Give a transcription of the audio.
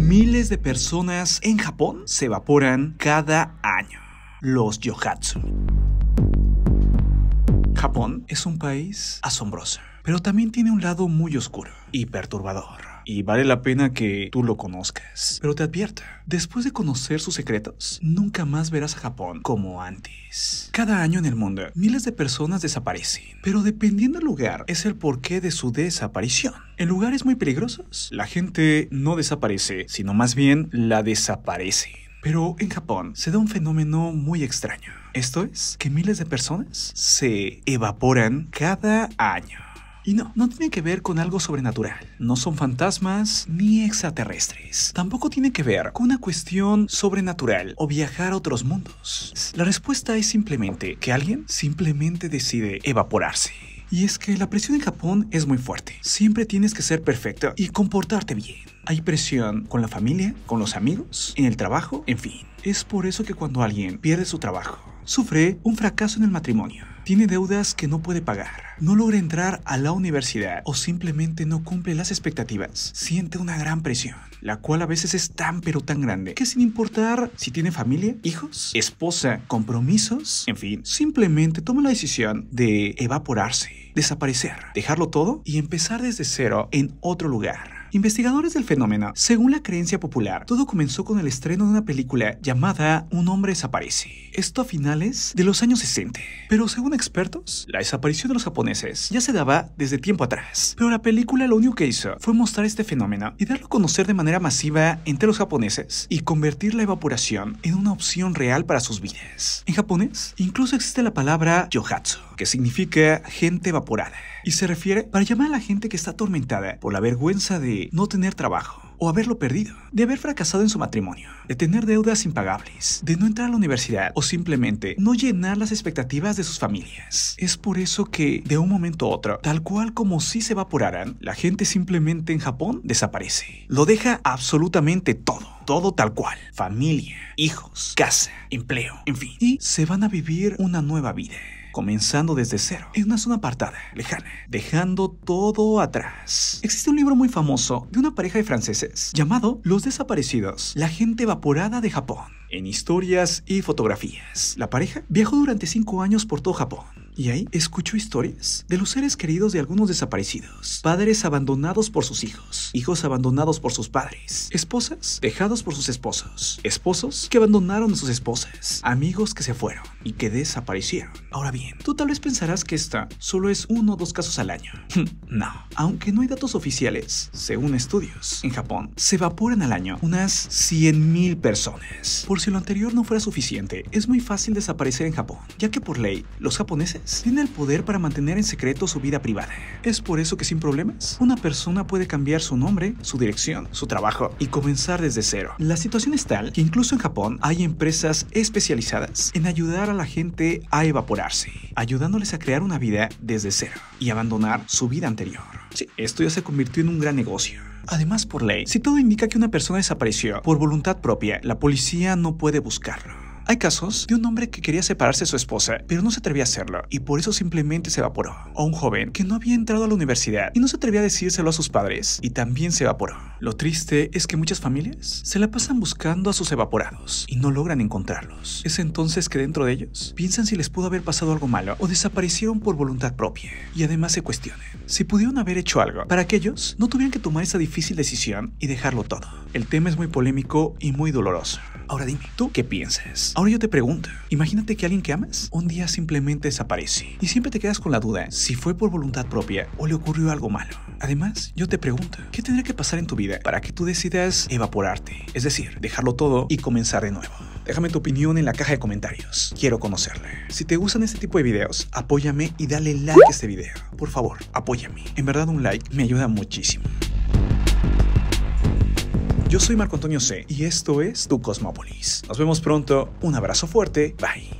miles de personas en Japón se evaporan cada año, los yohatsu. Japón es un país asombroso, pero también tiene un lado muy oscuro y perturbador y vale la pena que tú lo conozcas. Pero te advierto, después de conocer sus secretos, nunca más verás a Japón como antes. Cada año en el mundo, miles de personas desaparecen, pero dependiendo del lugar, es el porqué de su desaparición. En lugares muy peligrosos, la gente no desaparece, sino más bien la desaparece. Pero en Japón se da un fenómeno muy extraño. Esto es que miles de personas se evaporan cada año. Y no, no tiene que ver con algo sobrenatural. No son fantasmas ni extraterrestres. Tampoco tiene que ver con una cuestión sobrenatural o viajar a otros mundos. La respuesta es simplemente que alguien simplemente decide evaporarse. Y es que la presión en Japón es muy fuerte. Siempre tienes que ser perfecto y comportarte bien. Hay presión con la familia, con los amigos, en el trabajo, en fin. Es por eso que cuando alguien pierde su trabajo, sufre un fracaso en el matrimonio tiene deudas que no puede pagar. No logra entrar a la universidad o simplemente no cumple las expectativas. Siente una gran presión, la cual a veces es tan pero tan grande que sin importar si tiene familia, hijos, esposa, compromisos, en fin, simplemente toma la decisión de evaporarse, desaparecer, dejarlo todo y empezar desde cero en otro lugar Investigadores del fenómeno, según la creencia popular, todo comenzó con el estreno de una película llamada Un hombre desaparece. Esto a finales de los años 60. Pero según expertos, la desaparición de los japoneses ya se daba desde tiempo atrás. Pero la película lo único que hizo fue mostrar este fenómeno y darlo a conocer de manera masiva entre los japoneses y convertir la evaporación en una opción real para sus vidas. En japonés, incluso existe la palabra yohatsu que significa gente evaporada, y se refiere para llamar a la gente que está atormentada por la vergüenza de no tener trabajo o haberlo perdido, de haber fracasado en su matrimonio, de tener deudas impagables, de no entrar a la universidad o simplemente no llenar las expectativas de sus familias. Es por eso que, de un momento a otro, tal cual como si se evaporaran, la gente simplemente en Japón desaparece. Lo deja absolutamente todo todo tal cual. Familia, hijos, casa, empleo, en fin. Y se van a vivir una nueva vida comenzando desde cero, en una zona apartada, lejana, dejando todo atrás. Existe un libro muy famoso de una pareja de franceses llamado Los desaparecidos, la gente evaporada de Japón, en historias y fotografías. La pareja viajó durante cinco años por todo Japón. Y ahí escuchó historias de los seres queridos de algunos desaparecidos, padres abandonados por sus hijos, hijos abandonados por sus padres, esposas dejados por sus esposos, esposos que abandonaron a sus esposas, amigos que se fueron y que desaparecieron. Ahora bien, tú tal vez pensarás que esta solo es uno o dos casos al año. no, aunque no hay datos oficiales, según estudios, en Japón se evaporan al año unas 100.000 personas. Por si lo anterior no fuera suficiente, es muy fácil desaparecer en Japón, ya que por ley los japoneses tienen el poder para mantener en secreto su vida privada. Es por eso que sin problemas, una persona puede cambiar su nombre, su dirección, su trabajo y comenzar desde cero. La situación es tal que incluso en Japón hay empresas especializadas en ayudar a la gente a evaporarse, ayudándoles a crear una vida desde cero y abandonar su vida anterior. Sí, esto ya se convirtió en un gran negocio. Además, por ley, si todo indica que una persona desapareció por voluntad propia, la policía no puede buscarlo. Hay casos de un hombre que quería separarse de su esposa, pero no se atrevía a hacerlo y por eso simplemente se evaporó. O un joven que no había entrado a la universidad y no se atrevía a decírselo a sus padres y también se evaporó. Lo triste es que muchas familias se la pasan buscando a sus evaporados y no logran encontrarlos. Es entonces que dentro de ellos piensan si les pudo haber pasado algo malo o desaparecieron por voluntad propia y además se cuestionen si pudieron haber hecho algo para que ellos no tuvieran que tomar esa difícil decisión y dejarlo todo. El tema es muy polémico y muy doloroso. Ahora dime, ¿tú qué piensas? Ahora yo te pregunto, imagínate que alguien que amas un día simplemente desaparece y siempre te quedas con la duda si fue por voluntad propia o le ocurrió algo malo. Además, yo te pregunto, ¿qué tendría que pasar en tu vida para que tú decidas evaporarte? Es decir, dejarlo todo y comenzar de nuevo. Déjame tu opinión en la caja de comentarios. Quiero conocerla. Si te gustan este tipo de videos, apóyame y dale like a este video. Por favor, apóyame. En verdad un like me ayuda muchísimo. Yo soy Marco Antonio C. y esto es Tu Cosmópolis. Nos vemos pronto. Un abrazo fuerte. Bye.